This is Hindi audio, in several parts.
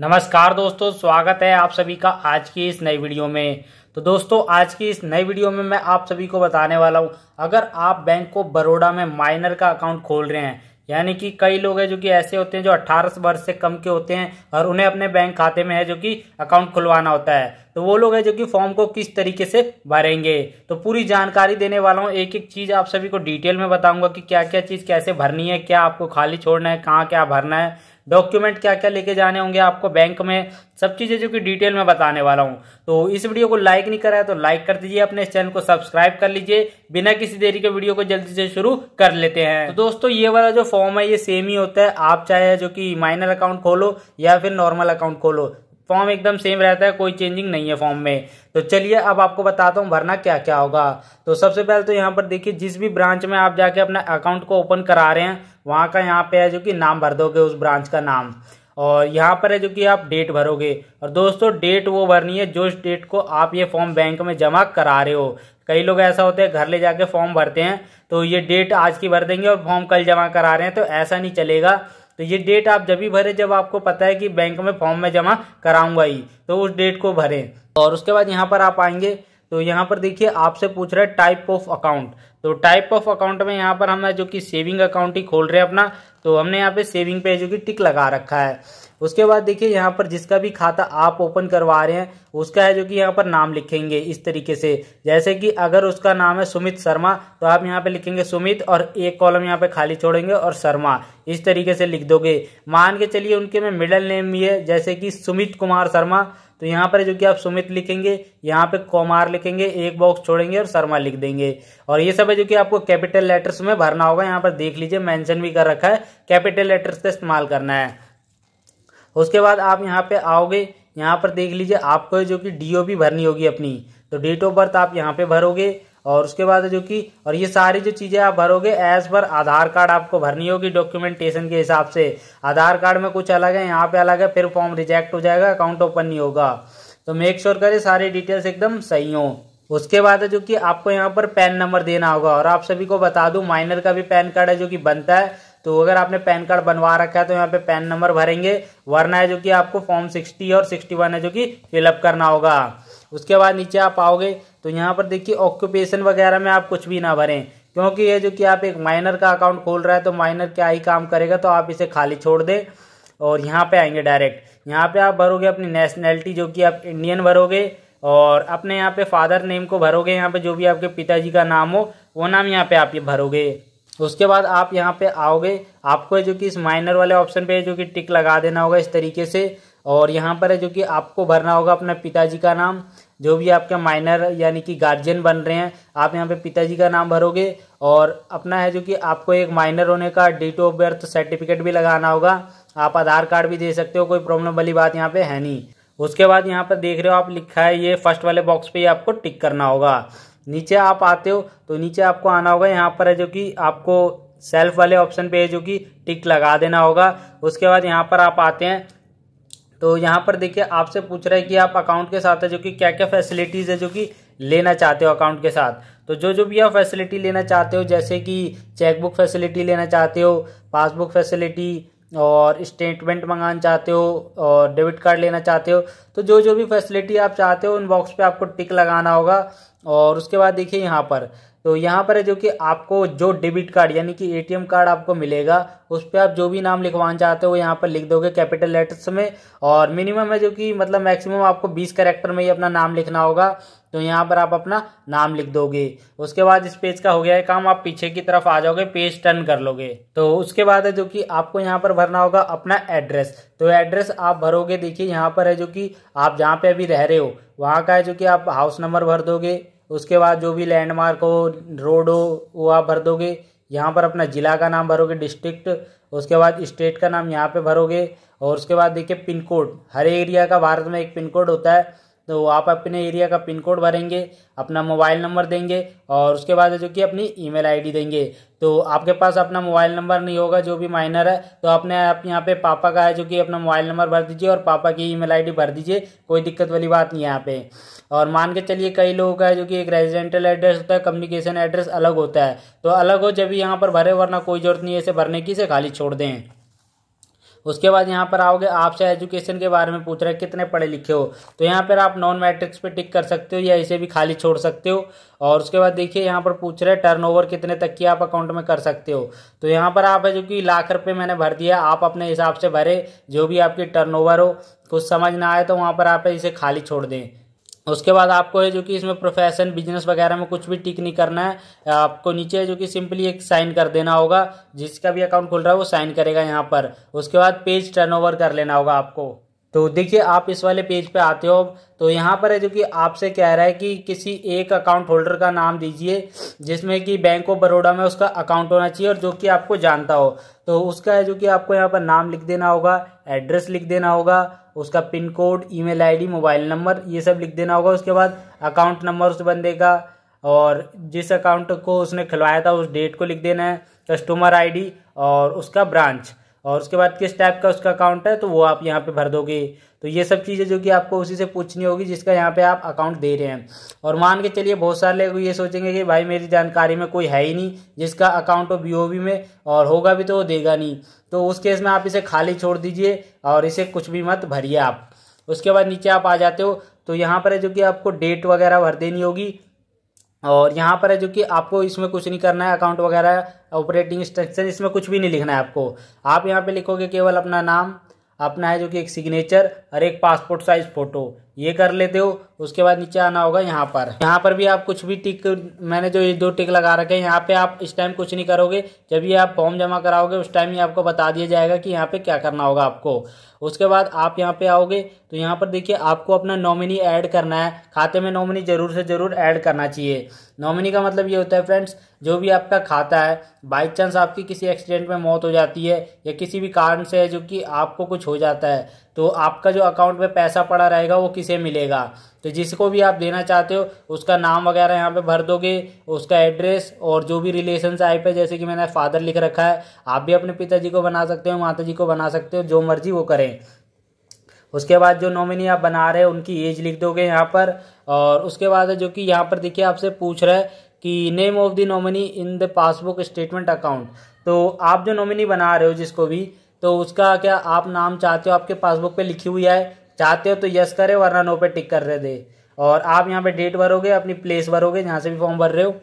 नमस्कार दोस्तों स्वागत है आप सभी का आज की इस नई वीडियो में तो दोस्तों आज की इस नई वीडियो में मैं आप सभी को बताने वाला हूं अगर आप बैंक ऑफ बड़ोड़ा में माइनर का अकाउंट खोल रहे हैं यानी कि कई लोग हैं जो कि ऐसे होते हैं जो 18 वर्ष से कम के होते हैं और उन्हें अपने बैंक खाते में है जो कि अकाउंट खुलवाना होता है तो वो लोग है जो कि फॉर्म को किस तरीके से भरेंगे तो पूरी जानकारी देने वाला हूँ एक एक चीज़ आप सभी को डिटेल में बताऊंगा कि क्या क्या चीज़ कैसे भरनी है क्या आपको खाली छोड़ना है कहाँ क्या भरना है डॉक्यूमेंट क्या क्या लेके जाने होंगे आपको बैंक में सब चीज़ें जो कि डिटेल में बताने वाला हूँ तो इस वीडियो को लाइक नहीं करा है तो लाइक कर दीजिए अपने इस चैनल को सब्सक्राइब कर लीजिए बिना किसी देरी के वीडियो को जल्दी से शुरू कर लेते हैं तो दोस्तों ये वाला जो फॉर्म है ये सेम ही होता है आप चाहे जो कि माइनर अकाउंट खोलो या फिर नॉर्मल अकाउंट खोलो फॉर्म एकदम सेम रहता है कोई चेंजिंग नहीं है फॉर्म में तो चलिए अब आपको बताता हूँ भरना क्या क्या होगा तो सबसे पहले तो यहाँ पर देखिए जिस भी ब्रांच में आप जाके अपना अकाउंट को ओपन करा रहे हैं वहाँ का यहाँ पे है जो कि नाम भर दोगे उस ब्रांच का नाम और यहाँ पर है जो कि आप डेट भरोगे और दोस्तों डेट वो भरनी है जो डेट को आप ये फॉर्म बैंक में जमा करा रहे हो कई लोग ऐसा होते हैं घर ले जाके फॉर्म भरते हैं तो ये डेट आज की भर देंगे और फॉर्म कल जमा करा रहे हैं तो ऐसा नहीं चलेगा तो ये डेट आप जब भी भरे जब आपको पता है कि बैंक में फॉर्म में जमा कराऊंगा ही तो उस डेट को भरें और उसके बाद यहाँ पर आप आएंगे तो यहाँ पर देखिए आपसे पूछ रहा है टाइप ऑफ अकाउंट तो टाइप ऑफ अकाउंट में यहाँ पर हम जो कि सेविंग अकाउंट ही खोल रहे हैं अपना तो हमने यहाँ पे सेविंग पे जो कि टिक लगा रखा है उसके बाद देखिए यहाँ पर जिसका भी खाता आप ओपन करवा रहे हैं उसका है जो कि यहाँ पर नाम लिखेंगे इस तरीके से जैसे कि अगर उसका नाम है सुमित शर्मा तो आप यहाँ पे लिखेंगे सुमित और एक कॉलम यहाँ पे खाली छोड़ेंगे और शर्मा इस तरीके से लिख दोगे मान के चलिए उनके में मिडल नेम भी है जैसे कि सुमित कुमार शर्मा तो यहाँ पर जो कि आप सुमित लिखेंगे यहाँ पे कुमार लिखेंगे एक बॉक्स छोड़ेंगे और शर्मा लिख देंगे और ये सब है जो कि आपको कैपिटल लेटर्स में भरना होगा यहाँ पर देख लीजिए मेंशन भी कर रखा है कैपिटल लेटर्स का इस्तेमाल करना है उसके बाद आप यहाँ पे आओगे यहाँ पर देख लीजिए आपको जो कि डी भरनी होगी अपनी तो डेट ऑफ बर्थ आप यहाँ पे भरोगे और उसके बाद जो कि और ये सारी जो चीज़ें आप भरोगे एज पर आधार कार्ड आपको भरनी होगी डॉक्यूमेंटेशन के हिसाब से आधार कार्ड में कुछ अलग है यहाँ पे अलग है फिर फॉर्म रिजेक्ट हो जाएगा अकाउंट ओपन नहीं होगा तो मेक श्योर करें सारी डिटेल्स एकदम सही हो उसके बाद जो कि आपको यहाँ पर पैन नंबर देना होगा और आप सभी को बता दू माइनर का भी पैन कार्ड है जो कि बनता है तो अगर आपने पैन कार्ड बनवा रखा है तो यहाँ पे पैन नंबर भरेंगे वरना है जो कि आपको फॉर्म सिक्सटी और सिक्सटी वन है जो कि फिलअप करना होगा उसके बाद नीचे आप आओगे तो यहाँ पर देखिए ऑक्यूपेशन वगैरह में आप कुछ भी ना भरें क्योंकि ये जो कि आप एक माइनर का अकाउंट खोल रहा है तो माइनर क्या ही काम करेगा तो आप इसे खाली छोड़ दें और यहाँ पे आएंगे डायरेक्ट यहाँ पे आप भरोगे अपनी नेशनैलिटी जो कि आप इंडियन भरोगे और अपने यहाँ पे फादर नेम को भरोगे यहाँ पे जो भी आपके पिताजी का नाम हो वो नाम यहाँ पे आप ये भरोगे तो उसके बाद आप यहाँ पे आओगे आपको है जो कि इस माइनर वाले ऑप्शन पे जो कि टिक लगा देना होगा इस तरीके से और यहाँ पर है जो कि आपको भरना होगा अपने पिताजी का नाम जो भी आपके माइनर यानी कि गार्जियन बन रहे हैं आप यहाँ पे पिताजी का नाम भरोगे और अपना है जो कि आपको एक माइनर होने का डेट ऑफ बर्थ सर्टिफिकेट भी लगाना होगा आप आधार कार्ड भी दे सकते हो कोई प्रॉब्लम वाली बात यहाँ पे है नहीं उसके बाद यहाँ पर देख रहे हो आप लिखा है ये फर्स्ट वाले बॉक्स पे आपको टिक करना होगा नीचे आप आते हो तो नीचे आपको आना होगा यहाँ पर है जो कि आपको सेल्फ वाले ऑप्शन पे है जो कि टिक लगा देना होगा उसके बाद यहाँ पर आप आते हैं तो यहाँ पर देखिए आपसे पूछ रहा है कि आप अकाउंट के साथ है जो कि क्या क्या फैसिलिटीज़ है जो कि लेना चाहते हो अकाउंट के साथ तो जो जो भी आप फैसिलिटी लेना चाहते हो जैसे कि चेकबुक फैसिलिटी लेना चाहते हो पासबुक फैसिलिटी और स्टेटमेंट मंगाना चाहते हो और डेबिट कार्ड लेना चाहते हो तो जो जो भी फैसिलिटी आप चाहते हो उन बॉक्स पे आपको टिक लगाना होगा और उसके बाद देखिए यहाँ पर तो यहाँ पर है जो कि आपको जो डेबिट कार्ड यानी कि एटीएम कार्ड आपको मिलेगा उस पर आप जो भी नाम लिखवाना चाहते हो यहाँ पर लिख दोगे कैपिटल लेटर्स में और मिनिमम है जो कि मतलब मैक्सिमम आपको बीस करेक्टर में ही अपना नाम लिखना होगा तो यहाँ पर आप अपना नाम लिख दोगे उसके बाद इस पेज का हो गया है काम आप पीछे की तरफ आ जाओगे पेज टर्न कर लोगे तो उसके बाद है जो कि आपको यहाँ पर भरना होगा अपना एड्रेस तो एड्रेस आप भरोगे देखिए यहाँ पर है जो कि आप जहाँ पे अभी रह रहे हो वहाँ का है जो कि आप हाउस नंबर भर दोगे उसके बाद जो भी लैंडमार्क हो रोड हो वो आप भर दोगे यहाँ पर अपना ज़िला का नाम भरोगे डिस्ट्रिक्ट उसके बाद स्टेट का नाम यहाँ पे भरोगे और उसके बाद देखिए पिन कोड हर एरिया का भारत में एक पिन कोड होता है तो आप अपने एरिया का पिन कोड भरेंगे अपना मोबाइल नंबर देंगे और उसके बाद जो कि अपनी ईमेल आईडी देंगे तो आपके पास अपना मोबाइल नंबर नहीं होगा जो भी माइनर है तो आपने आप यहाँ पे पापा का है जो कि अपना मोबाइल नंबर भर दीजिए और पापा की ईमेल आईडी भर दीजिए कोई दिक्कत वाली बात नहीं है यहाँ पे और मान के चलिए कई लोगों का है जो कि एक रेजिडेंटल एड्रेस होता है कम्युनिकेशन एड्रेस अलग होता है तो अलग हो जब भी यहाँ पर भरे वरना कोई जरूरत नहीं है इसे भरने की इसे खाली छोड़ दें उसके बाद यहाँ पर आओगे आपसे एजुकेशन के बारे में पूछ रहे हैं कितने पढ़े लिखे हो तो यहाँ पर आप नॉन मैट्रिक्स पे टिक कर सकते हो या इसे भी खाली छोड़ सकते हो और उसके बाद देखिए यहाँ पर पूछ रहे हैं टर्नओवर कितने तक की आप अकाउंट में कर सकते हो तो यहाँ पर आप है जो कि लाख रुपये मैंने भर दिया आप अपने हिसाब से भरे जो भी आपकी टर्न हो कुछ समझ ना आए तो वहाँ पर आप इसे खाली छोड़ दें उसके बाद आपको है जो कि इसमें प्रोफेशन बिजनेस वगैरह में कुछ भी टिक नहीं करना है आपको नीचे जो कि सिंपली एक साइन कर देना होगा जिसका भी अकाउंट खुल रहा है वो साइन करेगा यहाँ पर उसके बाद पेज टर्नओवर कर लेना होगा आपको तो देखिए आप इस वाले पेज पे आते हो तो यहाँ पर है जो कि आपसे कह रहा है कि किसी एक अकाउंट होल्डर का नाम दीजिए जिसमें कि बैंक ऑफ बड़ोडा में उसका अकाउंट होना चाहिए और जो कि आपको जानता हो तो उसका है जो कि आपको यहाँ पर नाम लिख देना होगा एड्रेस लिख देना होगा उसका pin code email ID mobile number ये सब लिख देना होगा उसके बाद अकाउंट नंबर उस बंदे का और जिस अकाउंट को उसने खिलवाया था उस डेट को लिख देना है कस्टमर आईडी और उसका ब्रांच और उसके बाद किस टाइप का उसका अकाउंट है तो वो आप यहाँ पे भर दोगे तो ये सब चीज़ें जो कि आपको उसी से पूछनी होगी जिसका यहाँ पे आप अकाउंट दे रहे हैं और मान के चलिए बहुत सारे लोग ये सोचेंगे कि भाई मेरी जानकारी में कोई है ही नहीं जिसका अकाउंट हो बी में और होगा भी तो वो देगा नहीं तो उस केस में आप इसे खाली छोड़ दीजिए और इसे कुछ भी मत भरिए आप उसके बाद नीचे आप आ जाते हो तो यहाँ पर है जो कि आपको डेट वगैरह भर देनी होगी और यहाँ पर है जो कि आपको इसमें कुछ नहीं करना है अकाउंट वगैरह ऑपरेटिंग स्ट्रक्चर इसमें कुछ भी नहीं लिखना है आपको आप यहाँ पे लिखोगे केवल अपना नाम अपना है जो कि एक सिग्नेचर और एक पासपोर्ट साइज फ़ोटो ये कर लेते हो उसके बाद नीचे आना होगा यहाँ पर यहाँ पर भी आप कुछ भी टिक मैंने जो ये दो टिक लगा रखे हैं यहाँ पे आप इस टाइम कुछ नहीं करोगे जब ये आप फॉर्म जमा कराओगे उस टाइम ही आपको बता दिया जाएगा कि यहाँ पे क्या करना होगा आपको उसके बाद आप यहाँ पे आओगे तो यहाँ पर देखिए आपको अपना नॉमिनी ऐड करना है खाते में नॉमिनी जरूर से जरूर ऐड करना चाहिए नॉमिनी का मतलब ये होता है फ्रेंड्स जो भी आपका खाता है बाई चांस आपकी किसी एक्सीडेंट में मौत हो जाती है या किसी भी कारण से है जो कि आपको कुछ हो जाता है तो आपका जो अकाउंट में पैसा पड़ा रहेगा वो किसे मिलेगा तो जिसको भी आप देना चाहते हो उसका नाम वगैरह यहाँ पे भर दोगे उसका एड्रेस और जो भी रिलेशन आए पे जैसे कि मैंने फादर लिख रखा है आप भी अपने पिताजी को बना सकते हो माता जी को बना सकते हो जो मर्जी वो करें उसके बाद जो नॉमिनी आप बना रहे हैं उनकी एज लिख दोगे यहाँ पर और उसके बाद जो कि यहाँ पर देखिए आपसे पूछ रहा है कि name of the nominee in the passbook statement account तो आप जो नॉमिनी बना रहे हो जिसको भी तो उसका क्या आप नाम चाहते हो आपके पासबुक पे लिखी हुई है चाहते हो तो यस करे वरना नो पे टिक कर रहे दे और आप यहाँ पे डेट भरोगे अपनी प्लेस भरोगे जहाँ से भी फॉर्म भर रहे हो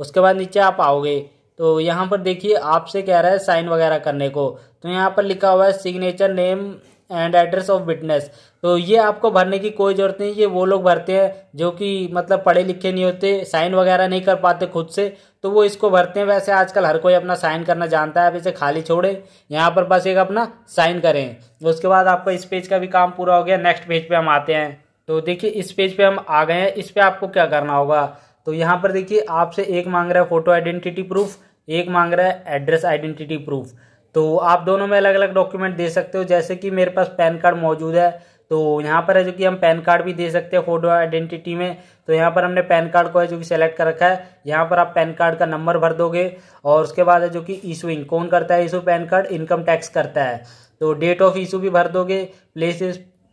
उसके बाद नीचे आप आओगे तो यहाँ पर देखिए आपसे कह रहा है साइन वगैरह करने को तो यहाँ पर लिखा हुआ है signature name and address of witness तो ये आपको भरने की कोई ज़रूरत नहीं ये वो लोग भरते हैं जो कि मतलब पढ़े लिखे नहीं होते साइन वगैरह नहीं कर पाते खुद से तो वो इसको भरते हैं वैसे आजकल हर कोई अपना साइन करना जानता है आप इसे खाली छोड़े यहाँ पर बस एक अपना साइन करें उसके बाद आपका इस पेज का भी काम पूरा हो गया नेक्स्ट पेज पे हम आते हैं तो देखिए इस पेज पे हम आ गए हैं इस पर आपको क्या करना होगा तो यहाँ पर देखिए आपसे एक मांग रहा है फ़ोटो आइडेंटिटी प्रूफ एक मांग रहा है एड्रेस आइडेंटिटी प्रूफ तो आप दोनों में अलग अलग डॉक्यूमेंट दे सकते हो जैसे कि मेरे पास पैन कार्ड मौजूद है तो यहाँ पर है जो कि हम पैन कार्ड भी दे सकते हैं फोटो आइडेंटिटी में तो यहाँ पर हमने पैन कार्ड को है जो कि सेलेक्ट कर रखा है यहाँ पर आप पैन कार्ड का नंबर भर दोगे और उसके बाद है जो कि इशूइंग कौन करता है issue PAN card income tax करता है तो डेट ऑफ इशू भी भर दोगे प्लेस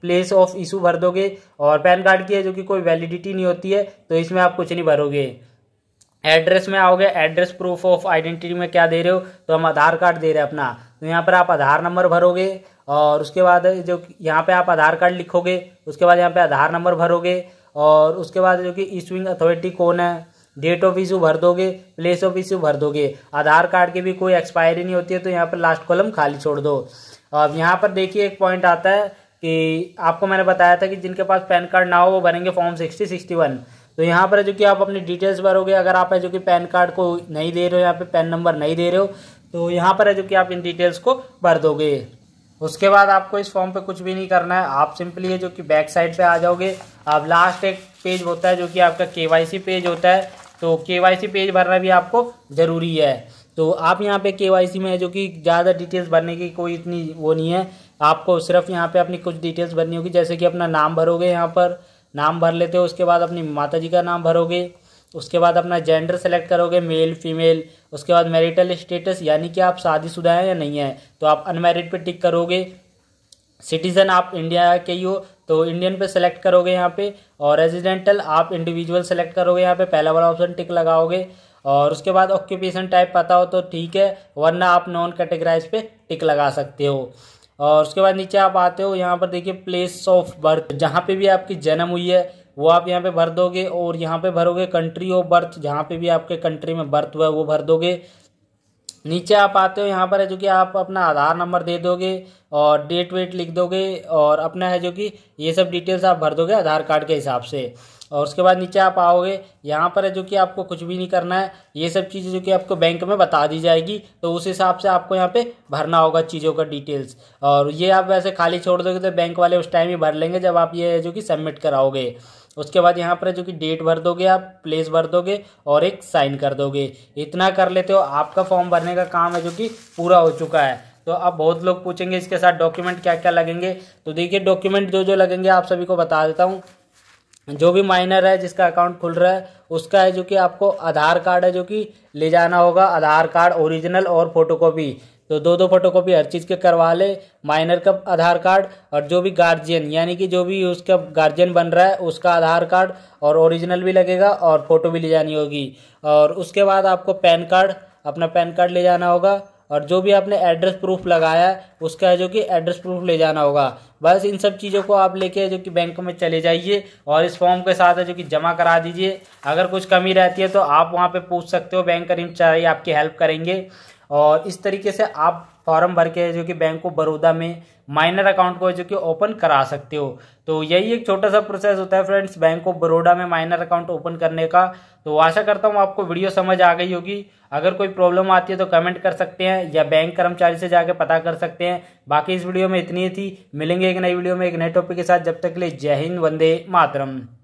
प्लेस ऑफ इशू भर दोगे और पैन कार्ड की है जो कि कोई वैलिडिटी नहीं होती है तो इसमें आप कुछ नहीं भरोगे एड्रेस में आओगे एड्रेस प्रूफ ऑफ आइडेंटिटी में क्या दे रहे हो तो हम आधार कार्ड दे रहे हैं अपना तो यहाँ पर आप आधार नंबर भरोगे और उसके बाद जो यहाँ पे आप आधार कार्ड लिखोगे उसके बाद यहाँ पे आधार नंबर भरोगे और उसके बाद जो कि इशूइंग अथॉरिटी कौन है डेट ऑफ इशू भर दोगे प्लेस ऑफ इशू भर दोगे आधार कार्ड की भी कोई एक्सपायरी नहीं होती है तो यहाँ पर लास्ट कॉलम खाली छोड़ दो अब यहाँ पर देखिए एक पॉइंट आता है कि आपको मैंने बताया था कि जिनके पास पैन कार्ड ना हो वो भरेंगे फॉर्म सिक्सटी सिक्सटी वन तो यहाँ पर जो कि आप अपनी डिटेल्स भरोगे अगर आप है जो कि पैन कार्ड को नहीं दे रहे हो यहाँ पे पैन नंबर नहीं दे रहे हो तो यहाँ पर है जो कि आप इन डिटेल्स को भर दोगे उसके बाद आपको इस फॉर्म पे कुछ भी नहीं करना है आप सिंपली ये जो कि बैक साइड पे आ जाओगे आप लास्ट एक पेज होता है जो कि आपका के पेज होता है तो के पेज भरना भी आपको ज़रूरी है तो आप यहाँ पे के में जो कि ज़्यादा डिटेल्स भरने की कोई इतनी वो नहीं है आपको सिर्फ यहाँ पर अपनी कुछ डिटेल्स भरनी होगी जैसे कि अपना नाम भरोगे यहाँ पर नाम भर लेते हो उसके बाद अपनी माता जी का नाम भरोगे उसके बाद अपना जेंडर सेलेक्ट करोगे मेल फीमेल उसके बाद मैरिटल स्टेटस यानी कि आप शादीशुदा हैं या नहीं है तो आप अनमेरिड पे टिक करोगे सिटीज़न आप इंडिया के ही हो तो इंडियन पे सेलेक्ट करोगे यहाँ पे और रेजिडेंटल आप इंडिविजुअल सेलेक्ट करोगे यहाँ पे पहला वाला ऑप्शन टिक लगाओगे और उसके बाद ऑक्यूपेशन टाइप पता हो तो ठीक है वरना आप नॉन कैटेगराइज पे टिक लगा सकते हो और उसके बाद नीचे आप आते हो यहाँ पर देखिए प्लेस ऑफ बर्थ जहाँ पे भी आपकी जन्म हुई है वो आप यहाँ पे भर दोगे और यहाँ पे भरोगे कंट्री ऑफ बर्थ जहाँ पे भी आपके कंट्री में बर्थ हुआ है वो भर दोगे नीचे आप आते हो यहाँ पर है जो कि आप अपना आधार नंबर दे दोगे और डेट वेट लिख दोगे और अपना है जो कि ये सब डिटेल्स आप भर दोगे आधार कार्ड के हिसाब से और उसके बाद नीचे आप आओगे यहाँ पर है जो कि आपको कुछ भी नहीं करना है ये सब चीज़ें जो कि आपको बैंक में बता दी जाएगी तो उस हिसाब से आपको यहाँ पे भरना होगा चीज़ों का डिटेल्स और ये आप वैसे खाली छोड़ दोगे तो बैंक वाले उस टाइम ही भर लेंगे जब आप ये जो कि सबमिट कराओगे उसके बाद यहाँ पर जो कि डेट भर दोगे आप प्लेस भर दोगे और एक साइन कर दोगे इतना कर लेते हो आपका फॉर्म भरने का काम है जो कि पूरा हो चुका है तो अब बहुत लोग पूछेंगे इसके साथ डॉक्यूमेंट क्या क्या लगेंगे तो देखिए डॉक्यूमेंट जो जो लगेंगे आप सभी को बता देता हूँ जो भी माइनर है जिसका अकाउंट खुल रहा है उसका है जो कि आपको आधार कार्ड है जो कि ले जाना होगा आधार कार्ड ओरिजिनल और फोटोकॉपी तो दो दो फोटोकॉपी हर चीज़ के करवा ले माइनर का आधार कार्ड और जो भी गार्जियन यानी कि जो भी उसका गार्जियन बन रहा है उसका आधार कार्ड और ओरिजिनल भी लगेगा और फ़ोटो भी ले जानी होगी और उसके बाद आपको पैन कार्ड अपना पैन कार्ड ले जाना होगा और जो भी आपने एड्रेस प्रूफ लगाया है उसका है जो कि एड्रेस प्रूफ ले जाना होगा बस इन सब चीज़ों को आप लेके जो कि बैंक में चले जाइए और इस फॉर्म के साथ है जो कि जमा करा दीजिए अगर कुछ कमी रहती है तो आप वहाँ पे पूछ सकते हो बैंक कर्मचारी आपकी हेल्प करेंगे और इस तरीके से आप फॉर्म भर के जो कि बैंक ऑफ बड़ौदा में माइनर अकाउंट को जो कि ओपन करा सकते हो तो यही एक छोटा सा प्रोसेस होता है फ्रेंड्स बैंक ऑफ बड़ौदा में माइनर अकाउंट ओपन करने का तो आशा करता हूँ आपको वीडियो समझ आ गई होगी अगर कोई प्रॉब्लम आती है तो कमेंट कर सकते हैं या बैंक कर्मचारी से जाके पता कर सकते हैं बाकी इस वीडियो में इतनी थी मिलेंगे एक नई वीडियो में एक नए टॉपिक के साथ जब तक के लिए जय हिंद वंदे मातरम